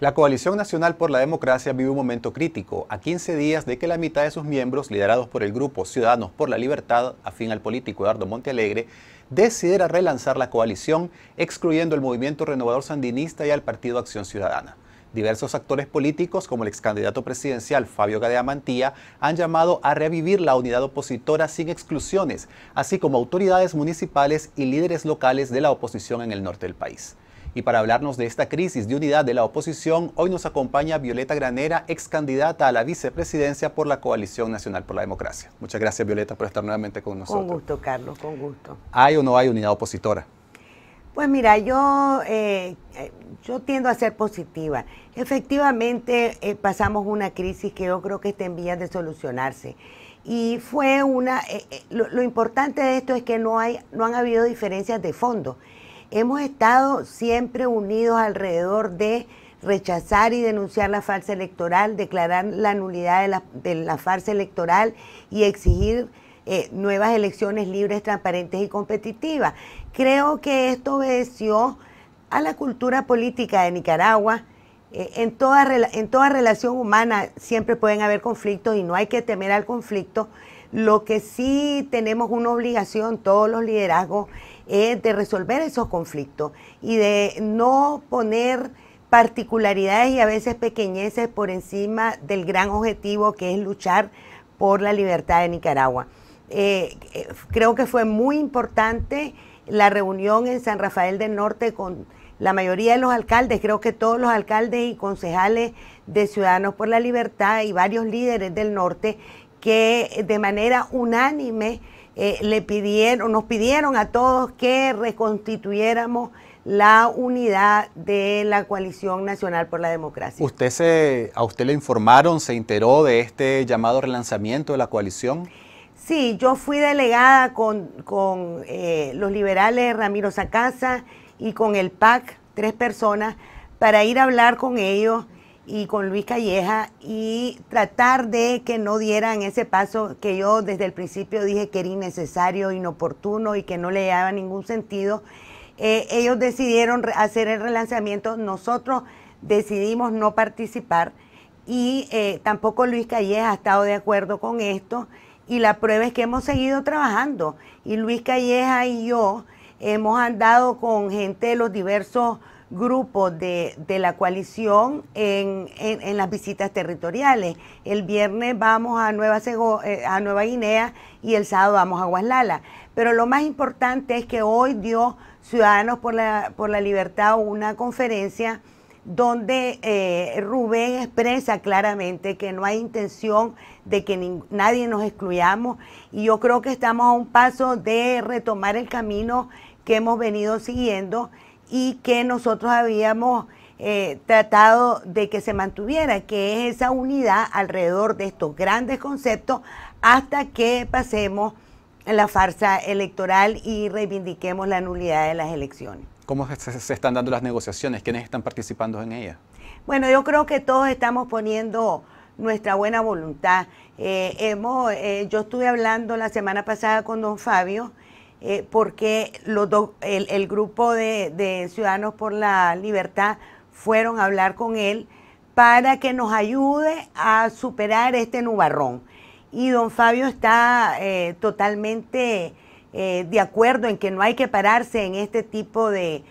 La Coalición Nacional por la Democracia vive un momento crítico, a 15 días de que la mitad de sus miembros, liderados por el grupo Ciudadanos por la Libertad, afín al político Eduardo Montealegre, decidiera relanzar la coalición, excluyendo el Movimiento Renovador Sandinista y al Partido Acción Ciudadana. Diversos actores políticos, como el ex candidato presidencial Fabio Gadea Mantía, han llamado a revivir la unidad opositora sin exclusiones, así como autoridades municipales y líderes locales de la oposición en el norte del país. Y para hablarnos de esta crisis de unidad de la oposición, hoy nos acompaña Violeta Granera, ex candidata a la vicepresidencia por la Coalición Nacional por la Democracia. Muchas gracias, Violeta, por estar nuevamente con nosotros. Con gusto, Carlos, con gusto. ¿Hay o no hay unidad opositora? Pues mira, yo, eh, yo tiendo a ser positiva. Efectivamente, eh, pasamos una crisis que yo creo que está en vías de solucionarse. Y fue una, eh, lo, lo, importante de esto es que no, hay, no han habido diferencias de fondo hemos estado siempre unidos alrededor de rechazar y denunciar la farsa electoral, declarar la nulidad de la, farsa electoral y exigir eh, nuevas elecciones libres, transparentes y competitivas. Creo que esto obedeció a la cultura política de Nicaragua. Eh, en toda relación humana siempre pueden haber conflictos y no hay que temer al conflicto lo que sí tenemos una obligación, todos los liderazgos, es de resolver esos conflictos y de no poner particularidades y a veces pequeñeces por encima del gran objetivo que es luchar por la libertad de Nicaragua. Eh, eh, creo que fue muy importante la reunión en San Rafael del Norte con la mayoría de los alcaldes, creo que todos los alcaldes y concejales de Ciudadanos por la Libertad y varios líderes del norte que de manera unánime eh, le pidieron, nos pidieron a todos que reconstituyéramos la unidad de la coalición nacional por la democracia. ¿Usted se, a usted le informaron, se enteró de este llamado relanzamiento de la coalición? Sí, yo fui delegada con, con eh, los liberales Ramiro Sacasa y con el PAC, tres personas, para ir a hablar con ellos y con Luis Calleja y tratar de que no dieran ese paso que yo desde el principio dije que era innecesario, inoportuno y que no le daba ningún sentido. Eh, ellos decidieron hacer el relanzamiento, nosotros decidimos no participar y eh, tampoco Luis Calleja ha estado de acuerdo con esto y la prueba es que hemos seguido trabajando y Luis Calleja y yo hemos andado con gente de los diversos grupo de, la coalición en, las visitas territoriales. El viernes vamos a Nueva, eh, a Nueva Guinea y el sábado vamos a Guaslala. Pero lo más importante es que hoy dio Ciudadanos por la, por la Libertad una conferencia donde eh, Rubén expresa claramente que no hay intención de que nadie nos excluyamos y yo creo que estamos a un paso de retomar el camino que hemos venido siguiendo y que nosotros habíamos eh, tratado de que se mantuviera, que es esa unidad alrededor de estos grandes conceptos hasta que pasemos la farsa electoral y reivindiquemos la nulidad de las elecciones. ¿Cómo se, están dando las negociaciones? ¿Quiénes están participando en ellas? Bueno, yo creo que todos estamos poniendo nuestra buena voluntad. Eh, hemos, eh, yo estuve hablando la semana pasada con don Fabio eh, porque los el, grupo de, Ciudadanos por la Libertad fueron a hablar con él para que nos ayude a superar este nubarrón. Y don Fabio está eh, totalmente eh, de acuerdo en que no hay que pararse en este tipo de,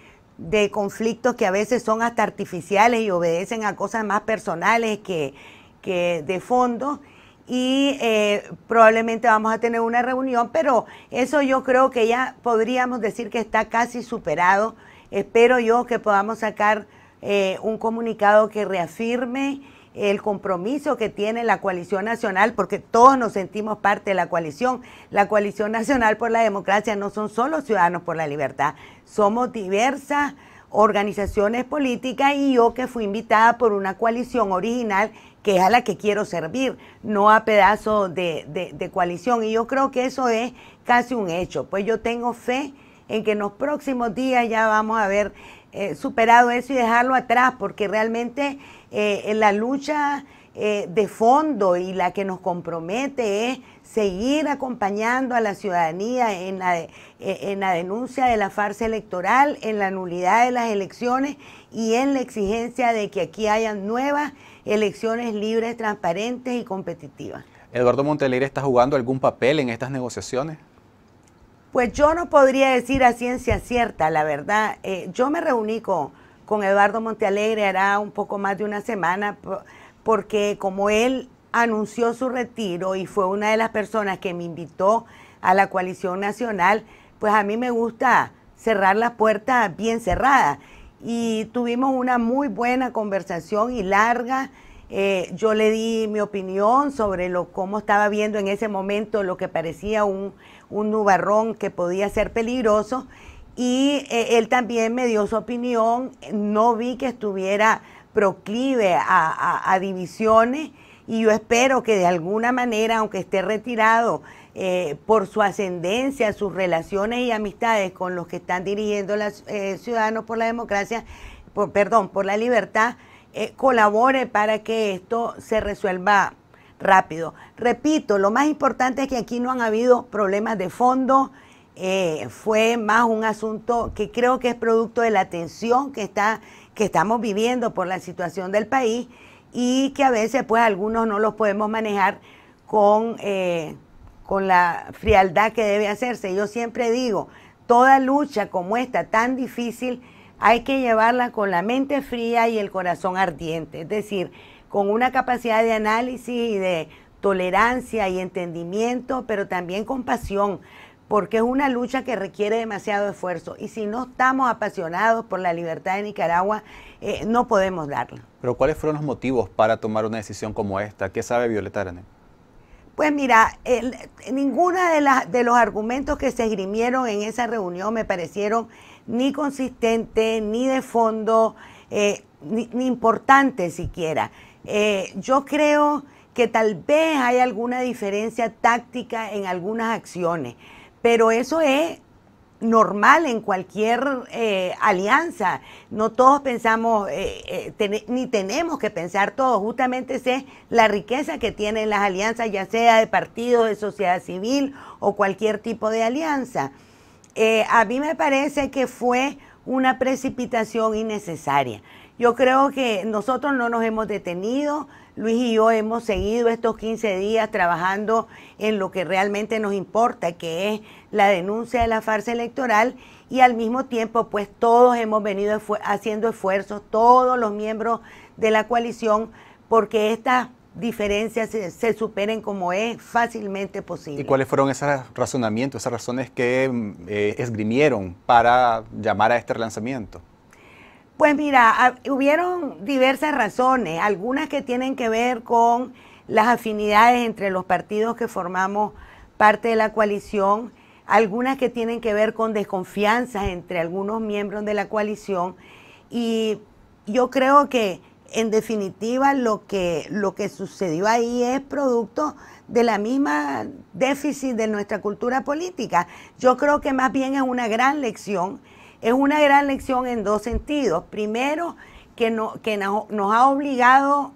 conflictos que a veces son hasta artificiales y obedecen a cosas más personales que, que de fondo y eh, probablemente vamos a tener una reunión, pero eso yo creo que ya podríamos decir que está casi superado. Espero yo que podamos sacar eh, un comunicado que reafirme el compromiso que tiene la coalición nacional, porque todos nos sentimos parte de la coalición. La coalición nacional por la democracia no son solo ciudadanos por la libertad, somos diversas organizaciones políticas y yo que fui invitada por una coalición original que es a la que quiero servir, no a pedazos de, coalición. Y yo creo que eso es casi un hecho. Pues yo tengo fe en que en los próximos días ya vamos a haber eh, superado eso y dejarlo atrás, porque realmente eh, la lucha eh, de fondo y la que nos compromete es seguir acompañando a la ciudadanía en la, en la denuncia de la farsa electoral, en la nulidad de las elecciones y en la exigencia de que aquí hayan nuevas elecciones libres, transparentes y competitivas. ¿Eduardo Montalegre está jugando algún papel en estas negociaciones? Pues yo no podría decir a ciencia cierta, la verdad. Eh, yo me reuní con, Eduardo Montealegre hará un poco más de una semana, porque como él anunció su retiro y fue una de las personas que me invitó a la coalición nacional, pues a mí me gusta cerrar las puertas bien cerradas y tuvimos una muy buena conversación y larga. Eh, yo le di mi opinión sobre lo, cómo estaba viendo en ese momento lo que parecía un, nubarrón que podía ser peligroso y eh, él también me dio su opinión. No vi que estuviera proclive a divisiones y yo espero que de alguna manera, aunque esté retirado, eh, por su ascendencia, sus relaciones y amistades con los que están dirigiendo los eh, Ciudadanos por la Democracia, perdón, por la Libertad, eh, colabore para que esto se resuelva rápido. Repito, lo más importante es que aquí no han habido problemas de fondo, fue más un asunto que creo que es producto de la tensión que, está, que estamos viviendo por la situación del país y que a veces pues algunos no los podemos manejar con con la frialdad que debe hacerse. Yo siempre digo, toda lucha como esta tan difícil hay que llevarla con la mente fría y el corazón ardiente, es decir, con una capacidad de análisis y de tolerancia y entendimiento, pero también con pasión, porque es una lucha que requiere demasiado esfuerzo. Y si no estamos apasionados por la libertad de Nicaragua, eh, no podemos darla. Pero ¿cuáles fueron los motivos para tomar una decisión como esta? ¿Qué sabe Violeta Aranel? Pues mira, ninguno ninguna de, las, de los argumentos que se esgrimieron en esa reunión me parecieron ni consistente, ni de fondo, eh, ni, importantes importante siquiera. Eh, yo creo que tal vez hay alguna diferencia táctica en algunas acciones, pero eso es normal en cualquier eh, alianza. No todos pensamos, eh, eh, ni tenemos que pensar todos. Justamente es la riqueza que tienen las alianzas, ya sea de partidos, de sociedad civil o cualquier tipo de alianza. a mí me parece que fue una precipitación innecesaria. Yo creo que nosotros no nos hemos detenido. Luis y yo hemos seguido estos 15 días trabajando en lo que realmente nos importa, que es la denuncia de la farsa electoral y al mismo tiempo pues todos hemos venido haciendo esfuerzos, todos los miembros de la coalición, porque estas diferencias se, superen como es fácilmente posible. ¿Y cuáles fueron esos razonamientos, esas razones que mm, eh, esgrimieron para llamar a este relanzamiento? Pues mira, hubieron diversas razones, algunas que tienen que ver con las afinidades entre los partidos que formamos parte de la coalición, algunas que tienen que ver con desconfianzas entre algunos miembros de la coalición y yo creo que en definitiva lo que, lo que sucedió ahí es producto de la misma déficit de nuestra cultura política. Yo creo que más bien es una gran lección es una gran lección en dos sentidos. Primero, que, no, que nos, ha obligado,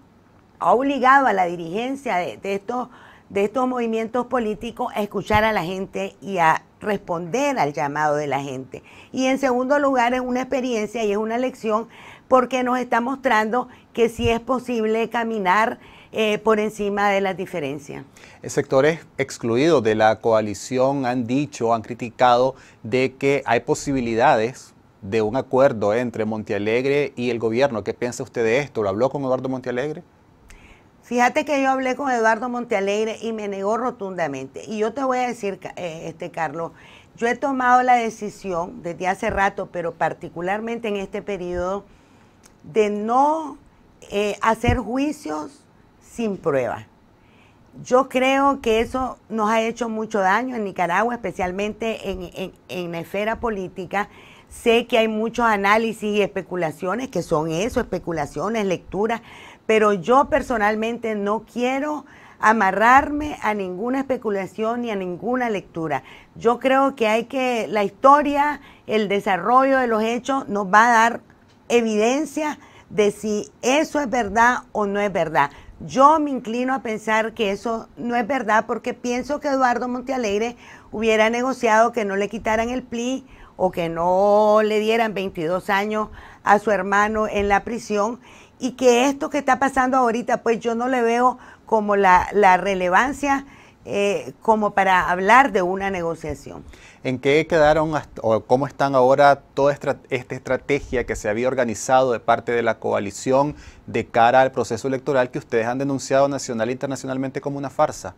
ha obligado a la dirigencia de, estos, de estos movimientos políticos a escuchar a la gente y a responder al llamado de la gente. Y en segundo lugar, es una experiencia y es una lección porque nos está mostrando que sí es posible caminar eh, por encima de las diferencias. Sectores excluidos de la coalición han dicho, han criticado de que hay posibilidades de un acuerdo entre Montealegre y el gobierno. ¿Qué piensa usted de esto? ¿Lo habló con Eduardo Montealegre? Fíjate que yo hablé con Eduardo Montealegre y me negó rotundamente. Y yo te voy a decir, eh, este Carlos, yo he tomado la decisión desde hace rato, pero particularmente en este periodo, de no eh, hacer juicios sin prueba, Yo creo que eso nos ha hecho mucho daño en Nicaragua, especialmente en, en la esfera política. Sé que hay muchos análisis y especulaciones, que son eso, especulaciones, lecturas, pero yo personalmente no quiero amarrarme a ninguna especulación ni a ninguna lectura. Yo creo que hay que, la historia, el desarrollo de los hechos nos va a dar evidencia de si eso es verdad o no es verdad. Yo me inclino a pensar que eso no es verdad porque pienso que Eduardo Montealegre hubiera negociado que no le quitaran el PLI o que no le dieran 22 años a su hermano en la prisión y que esto que está pasando ahorita, pues yo no le veo como la relevancia eh, como para hablar de una negociación. ¿En qué quedaron o cómo están ahora toda esta, esta estrategia que se había organizado de parte de la coalición de cara al proceso electoral que ustedes han denunciado nacional e internacionalmente como una farsa?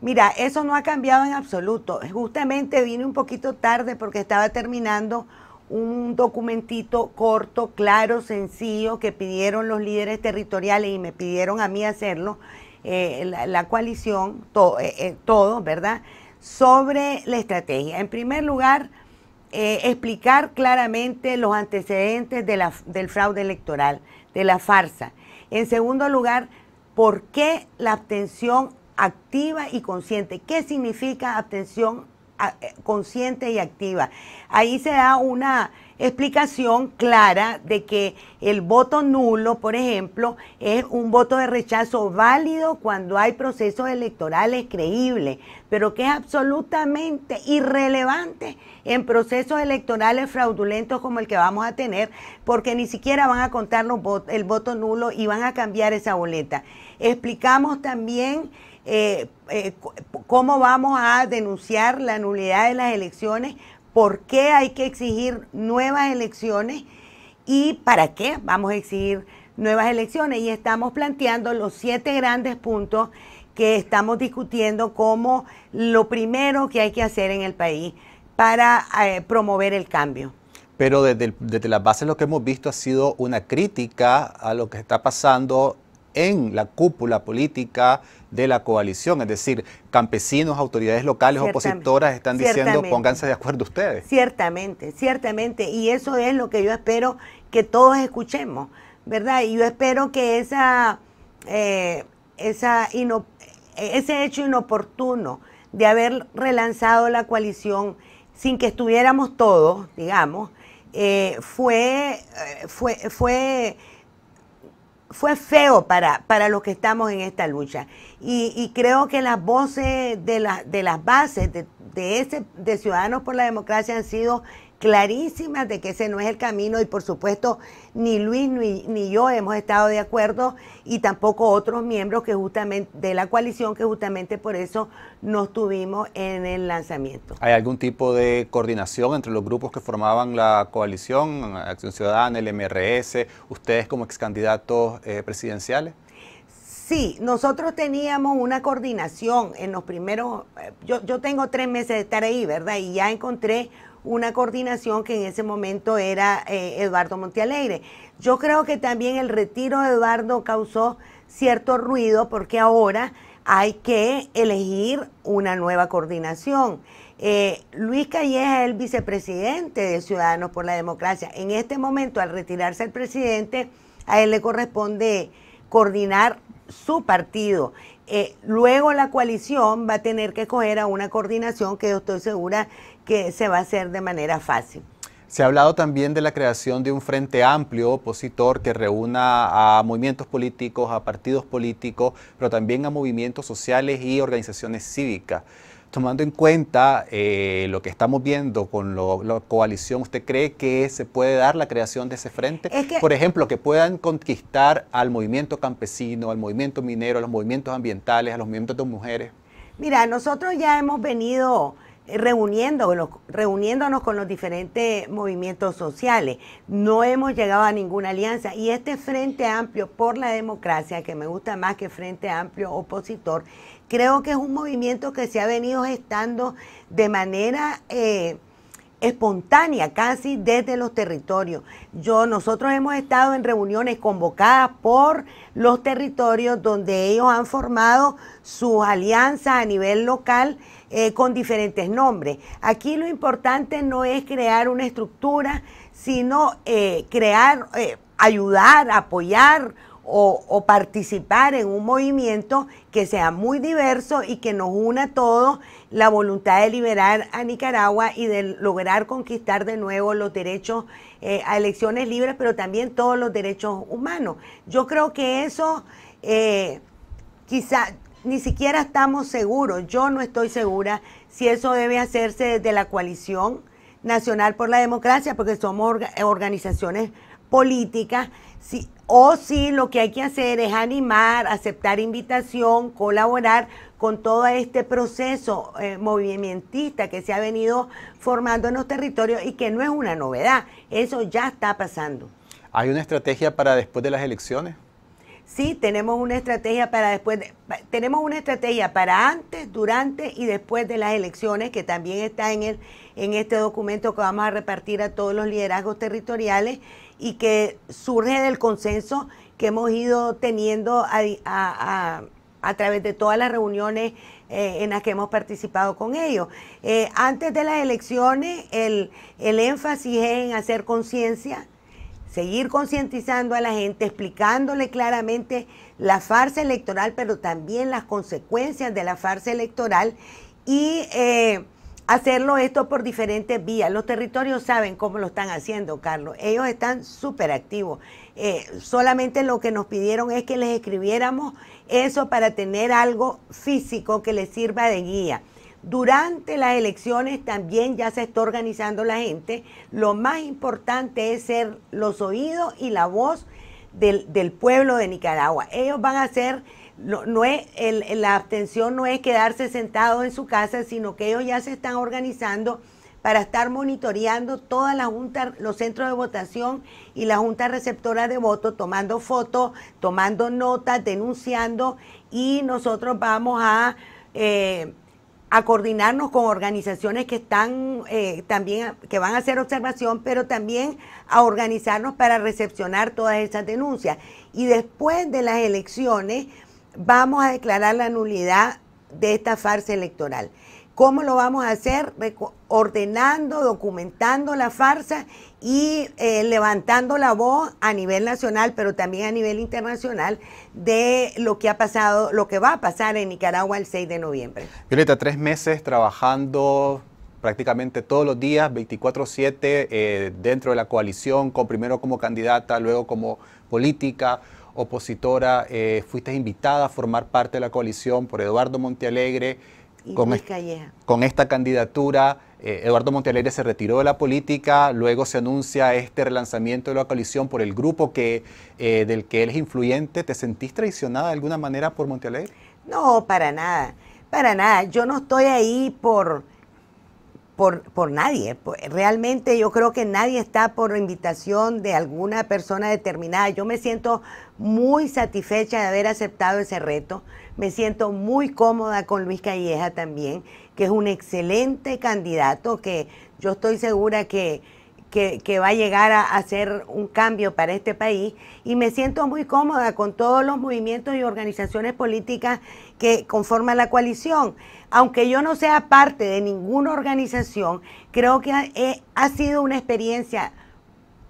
Mira, eso no ha cambiado en absoluto. Justamente vine un poquito tarde porque estaba terminando un documentito corto, claro, sencillo, que pidieron los líderes territoriales y me pidieron a mí hacerlo, eh, la, coalición, eh, eh, todo ¿verdad?, sobre la estrategia. En primer lugar, explicar claramente los antecedentes de del fraude electoral, de la farsa. En segundo lugar, por qué la abstención activa y consciente. ¿Qué significa abstención consciente y activa? Ahí se da una explicación clara de que el voto nulo, por ejemplo, es un voto de rechazo válido cuando hay procesos electorales creíbles, pero que es absolutamente irrelevante en procesos electorales fraudulentos como el que vamos a tener, porque ni siquiera van a contar los el voto nulo y van a cambiar esa boleta. Explicamos también... Eh, eh, cómo vamos a denunciar la nulidad de las elecciones por qué hay que exigir nuevas elecciones y para qué vamos a exigir nuevas elecciones. Y estamos planteando los siete grandes puntos que estamos discutiendo como lo primero que hay que hacer en el país para eh, promover el cambio. Pero desde, desde las bases lo que hemos visto ha sido una crítica a lo que está pasando en la cúpula política, de la coalición, es decir, campesinos, autoridades locales, opositoras están diciendo pónganse de acuerdo ustedes. Ciertamente, ciertamente, y eso es lo que yo espero que todos escuchemos, ¿verdad? Y yo espero que esa, eh, ese hecho inoportuno de haber relanzado la coalición sin que estuviéramos todos, digamos, eh, eh, fue, fue, fue fue feo para, para los que estamos en esta lucha. Y, creo que las voces de, la, de las bases de, de, ese, de Ciudadanos por la Democracia han sido clarísimas de que ese no es el camino y por supuesto ni Luis ni, yo hemos estado de acuerdo y tampoco otros miembros que justamente de la coalición que justamente por eso nos tuvimos en el lanzamiento. ¿Hay algún tipo de coordinación entre los grupos que formaban la coalición, Acción Ciudadana, el MRS, ustedes como ex candidatos eh, presidenciales? Sí, nosotros teníamos una coordinación en los primeros, eh, yo, yo tengo tres meses de estar ahí, ¿verdad? Y ya encontré una coordinación que en ese momento era eh, Eduardo Montealegre. Yo creo que también el retiro de Eduardo causó cierto ruido porque ahora hay que elegir una nueva coordinación. Eh, Luis Calleja es el vicepresidente de Ciudadanos por la Democracia. En este momento, al retirarse el presidente, a él le corresponde coordinar su partido. Eh, luego la coalición va a tener que coger a una coordinación que yo estoy segura que se va a hacer de manera fácil. Se ha hablado también de la creación de un frente amplio opositor que reúna a movimientos políticos, a partidos políticos, pero también a movimientos sociales y organizaciones cívicas. Tomando en cuenta eh, lo que estamos viendo con la coalición, ¿usted cree que se puede dar la creación de ese frente? Por ejemplo, que puedan conquistar al movimiento campesino, al movimiento minero, a los movimientos ambientales, a los movimientos de mujeres. Mira, nosotros ya hemos venido reuniéndonos, reuniéndonos con los diferentes movimientos sociales. No hemos llegado a ninguna alianza y este Frente Amplio por la Democracia, que me gusta más que Frente Amplio Opositor, creo que es un movimiento que se ha venido gestando de manera eh, espontánea casi desde los territorios. Yo, nosotros hemos estado en reuniones convocadas por los territorios donde ellos han formado sus alianzas a nivel local eh, con diferentes nombres. Aquí lo importante no es crear una estructura, sino eh, crear, eh, ayudar, apoyar o, participar en un movimiento que sea muy diverso y que nos una a todos la voluntad de liberar a Nicaragua y de lograr conquistar de nuevo los derechos eh, a elecciones libres, pero también todos los derechos humanos. Yo creo que eso eh, quizá ni siquiera estamos seguros, yo no estoy segura si eso debe hacerse desde la coalición nacional por la democracia, porque somos organizaciones políticas o sí, lo que hay que hacer es animar, aceptar invitación, colaborar con todo este proceso eh, movimentista que se ha venido formando en los territorios y que no es una novedad, eso ya está pasando. ¿Hay una estrategia para después de las elecciones? Sí, tenemos una estrategia para después, tenemos una estrategia para antes, durante y después de las elecciones que también está en el en este documento que vamos a repartir a todos los liderazgos territoriales y que surge del consenso que hemos ido teniendo a, través de todas las reuniones eh, en las que hemos participado con ellos. Eh, antes de las elecciones, el, el énfasis es en hacer conciencia seguir concientizando a la gente, explicándole claramente la farsa electoral, pero también las consecuencias de la farsa electoral y eh, hacerlo esto por diferentes vías. Los territorios saben cómo lo están haciendo, Carlos. Ellos están súper activos. Eh, solamente lo que nos pidieron es que les escribiéramos eso para tener algo físico que les sirva de guía. Durante las elecciones también ya se está organizando la gente. Lo más importante es ser los oídos y la voz del, pueblo de Nicaragua. Ellos van a ser, no, es, la abstención no es quedarse sentado en su casa, sino que ellos ya se están organizando para estar monitoreando todas las juntas, los centros de votación y la junta receptora de voto tomando fotos, tomando notas, denunciando y nosotros vamos a eh, a coordinarnos con organizaciones que están eh, también que van a hacer observación, pero también a organizarnos para recepcionar todas esas denuncias. Y después de las elecciones vamos a declarar la nulidad de esta farsa electoral. ¿Cómo lo vamos a hacer? Ordenando, documentando la farsa y eh, levantando la voz a nivel nacional, pero también a nivel internacional, de lo que ha pasado, lo que va a pasar en Nicaragua el 6 de noviembre. Violeta, tres meses trabajando prácticamente todos los días, 24-7, eh, dentro de la coalición, con, primero como candidata, luego como política opositora. Eh, fuiste invitada a formar parte de la coalición por Eduardo Montealegre. Y con esta candidatura eh, Eduardo Montalegre se retiró de la política, luego se anuncia este relanzamiento de la coalición por el grupo que, eh, del que él es influyente. ¿Te sentís traicionada de alguna manera por Montalegre? No, para nada, para nada. Yo no estoy ahí por por, por nadie. Realmente yo creo que nadie está por invitación de alguna persona determinada. Yo me siento muy satisfecha de haber aceptado ese reto. Me siento muy cómoda con Luis Calleja también, que es un excelente candidato que yo estoy segura que que, va a llegar a hacer un cambio para este país y me siento muy cómoda con todos los movimientos y organizaciones políticas que conforman la coalición. Aunque yo no sea parte de ninguna organización, creo que ha, eh, ha sido una experiencia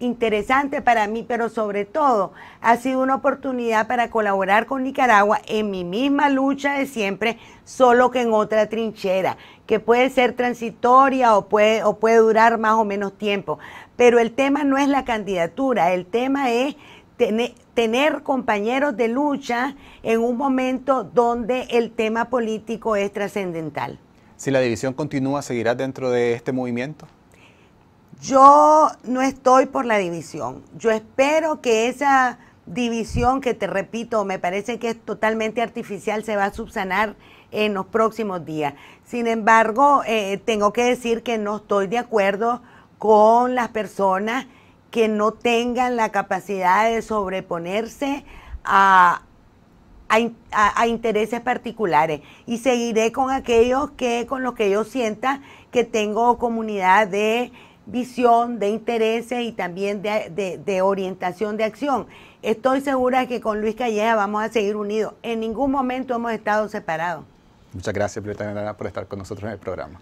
interesante para mí, pero sobre todo ha sido una oportunidad para colaborar con Nicaragua en mi misma lucha de siempre, solo que en otra trinchera, que puede ser transitoria o puede, o puede durar más o menos tiempo. Pero el tema no es la candidatura, el tema es tener, tener compañeros de lucha en un momento donde el tema político es trascendental. Si la división continúa, ¿seguirá dentro de este movimiento? Yo no estoy por la división. Yo espero que esa división que te repito, me parece que es totalmente artificial, se va a subsanar en los próximos días. Sin embargo, eh, tengo que decir que no estoy de acuerdo con las personas que no tengan la capacidad de sobreponerse a, intereses particulares y seguiré con aquellos que con los que yo sienta que tengo comunidad de visión, de intereses y también de, orientación de acción. Estoy segura que con Luis Calleja vamos a seguir unidos. En ningún momento hemos estado separados. Muchas gracias, Violeta por estar con nosotros en el programa.